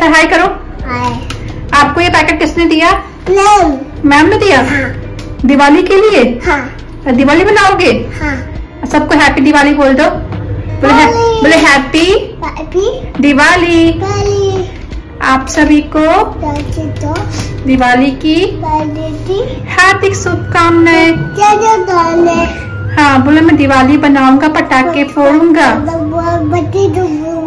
कहता हाय करो हाय आपको ये पैकेट किसने दिया मैम ने दिया हाँ। दिवाली के लिए हाँ। दिवाली बनाओगे हाँ। सबको हैप्पी दिवाली बोल दो बोले है, बोले हैप्पी दिवाली आप सभी को दिवाली की हार्दिक शुभकामनाएं हाँ बोले मैं दिवाली बनाऊंगा पटाखे फोड़ूंगा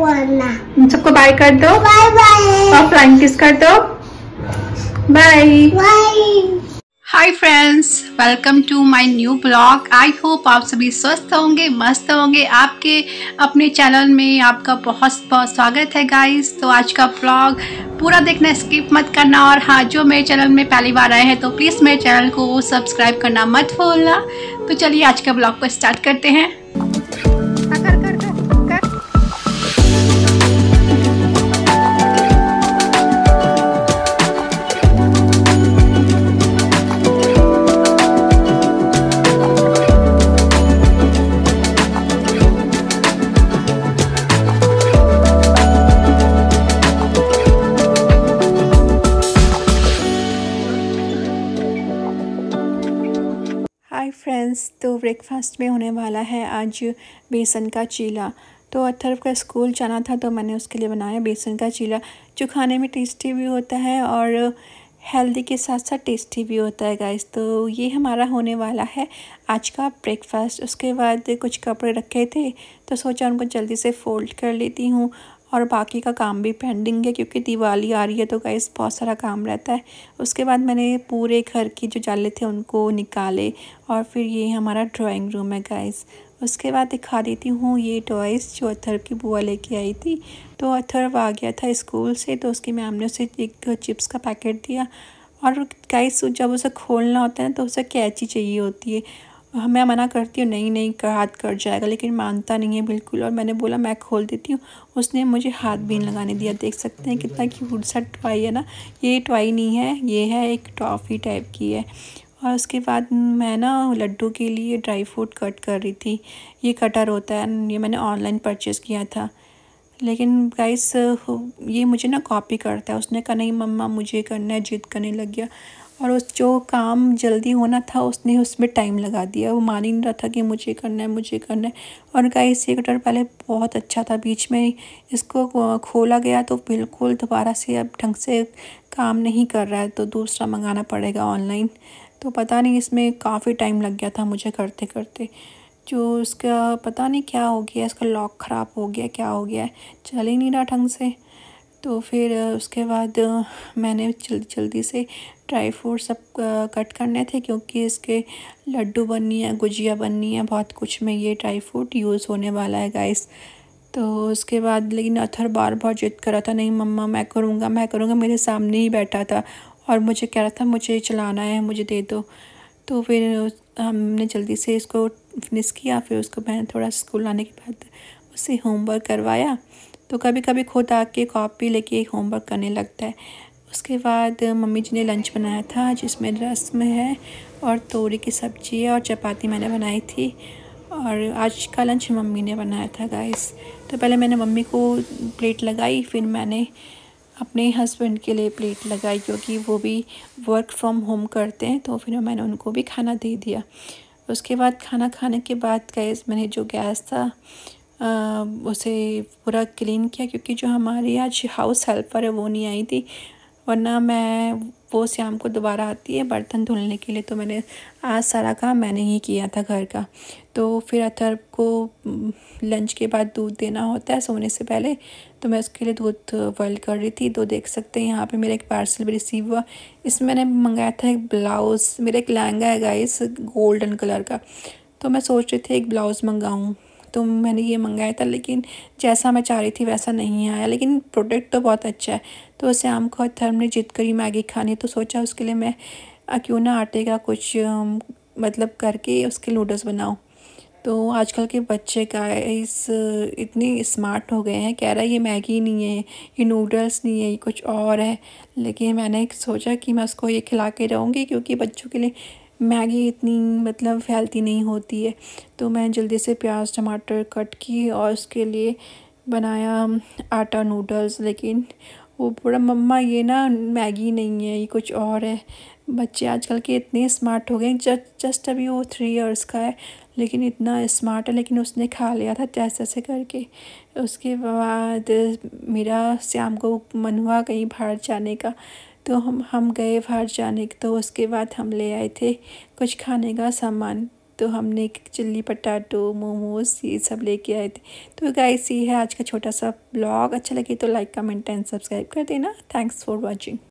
बोलना सबको बाय कर दो बाय बाय और फ्लाइंग किस कर दो bye bye hi friends welcome to my new blog I hope आप सभी स्वस्थ होंगे मस्त होंगे आपके अपने चैनल में आपका बहुत बहुत स्वागत है गाइस तो आज का ब्लॉग पूरा देखना स्किप मत करना और हाँ जो मेरे चैनल में पहली बार आए हैं तो प्लीज़ मेरे चैनल को सब्सक्राइब करना मत भूलना तो चलिए आज का ब्लॉग को स्टार्ट करते हैं फ्रेंड्स तो ब्रेकफास्ट में होने वाला है आज बेसन का चीला तो अथर्व का स्कूल जाना था तो मैंने उसके लिए बनाया बेसन का चीला जो खाने में टेस्टी भी होता है और हेल्दी के साथ साथ टेस्टी भी होता है गाइस तो ये हमारा होने वाला है आज का ब्रेकफास्ट उसके बाद कुछ कपड़े रखे थे तो सोचा उनको जल्दी से फ़ोल्ड कर लेती हूँ और बाकी का काम भी पेंडिंग है क्योंकि दिवाली आ रही है तो गैस बहुत सारा काम रहता है उसके बाद मैंने पूरे घर की जो जाले थे उनको निकाले और फिर ये हमारा ड्राइंग रूम है गाइस उसके बाद दिखा देती हूँ ये टॉयस जो अथर की बुआ लेके आई थी तो अथर्व आ गया था स्कूल से तो उसकी मैम ने उसे एक चिप्स का पैकेट दिया और गाइस जब उसे खोलना होता है तो उसे कैची चाहिए होती है हाँ, मैं मना करती हूँ नहीं नहीं कर हाथ कट जाएगा लेकिन मानता नहीं है बिल्कुल और मैंने बोला मैं खोल देती हूँ उसने मुझे हाथ भी नहीं लगाने दिया देख सकते हैं कितना क्यूट सा टॉई है ना ये टॉई नहीं है ये है एक टॉफ़ी टाइप की है और उसके बाद मैं ना लड्डू के लिए ड्राई फ्रूट कट कर रही थी ये कटर होता है ये मैंने ऑनलाइन परचेज़ किया था लेकिन गाइस ये मुझे ना कॉपी करता है उसने कहा नहीं मम्मा मुझे करना है जिद करने लग गया और उस जो काम जल्दी होना था उसने उसमें टाइम लगा दिया वो मान ही नहीं रहा था कि मुझे करना है मुझे करना है और गाइस ये कटर पहले बहुत अच्छा था बीच में इसको खोला गया तो बिल्कुल दोबारा से अब ढंग से काम नहीं कर रहा है तो दूसरा मंगाना पड़ेगा ऑनलाइन तो पता नहीं इसमें काफ़ी टाइम लग गया था मुझे करते करते जो उसका पता नहीं क्या हो गया इसका लॉक ख़राब हो गया क्या हो गया चल ही नहीं रहा ढंग से तो फिर उसके बाद मैंने जल्दी जल्दी से ड्राई फ्रूट सब कट करने थे क्योंकि इसके लड्डू बननी है गुजिया बननी है बहुत कुछ में ये ड्राई फ्रूट यूज़ होने वाला है गाइस तो उसके बाद लेकिन अथर बार बार जिद कर रहा था नहीं मम्मा मैं करूँगा मैं करूँगा मेरे सामने ही बैठा था और मुझे कह रहा था मुझे चलाना है मुझे दे दो तो फिर हमने जल्दी से इसको फिनिश किया फिर उसको मैंने थोड़ा स्कूल आने के बाद उससे होमवर्क करवाया तो कभी कभी खुद आके कॉपी लेके होमवर्क करने लगता है उसके बाद मम्मी जी ने लंच बनाया था जिसमें रस्म है और तोरी की सब्ज़ी और चपाती मैंने बनाई थी और आज का लंच मम्मी ने बनाया था गाइस तो पहले मैंने मम्मी को प्लेट लगाई फिर मैंने अपने हस्बैंड के लिए प्लेट लगाई क्योंकि वो भी वर्क फ्रॉम होम करते हैं तो फिर मैंने उनको भी खाना दे दिया उसके बाद खाना खाने के बाद गैस मैंने जो गैस था उसे पूरा क्लीन किया क्योंकि जो हमारी आज हाउस हेल्पर है वो नहीं आई थी वरना मैं वो शाम को दोबारा आती है बर्तन धुलने के लिए तो मैंने आज सारा काम मैंने ही किया था घर का तो फिर अथर को लंच के बाद दूध देना होता है सोने से पहले तो मैं उसके लिए दूध बॉयल कर रही थी तो देख सकते हैं यहाँ पे मेरा एक पार्सल भी रिसीव हुआ इसमें मैंने मंगाया था एक ब्लाउज़ मेरा एक लहंगा है गाइस गोल्डन कलर का तो मैं सोच रही थी एक ब्लाउज़ मंगाऊँ तो मैंने ये मंगाया था लेकिन जैसा मैं चाह रही थी वैसा नहीं आया लेकिन प्रोडक्ट तो बहुत अच्छा है तो आम को थर्म ने जिद करी मैगी खानी तो सोचा उसके लिए मैं क्यों ना आटे का कुछ मतलब करके उसके नूडल्स बनाऊँ तो आजकल के बच्चे का इस इतनी स्मार्ट हो गए हैं कह रहा है ये मैगी नहीं है ये नूडल्स नहीं है ये कुछ और है लेकिन मैंने सोचा कि मैं उसको ये खिला के रहूँगी क्योंकि बच्चों के लिए मैगी इतनी मतलब हेल्थी नहीं होती है तो मैं जल्दी से प्याज टमाटर कट की और उसके लिए बनाया आटा नूडल्स लेकिन वो पूरा मम्मा ये ना मैगी नहीं है ये कुछ और है बच्चे आजकल के इतने स्मार्ट हो गए जस्ट जस्ट अभी वो थ्री इयर्स का है लेकिन इतना स्मार्ट है लेकिन उसने खा लिया था तैसे जैसे करके उसके बाद मेरा शाम को मन हुआ कहीं बाहर जाने का तो हम हम गए बाहर जाने तो उसके बाद हम ले आए थे कुछ खाने का सामान तो हमने चिल्ली पटाटो मोमोज ये सब लेके आए थे तो गाइस ये है आज का छोटा सा ब्लॉग अच्छा लगे तो लाइक कमेंट एंड सब्सक्राइब कर देना थैंक्स फॉर वॉचिंग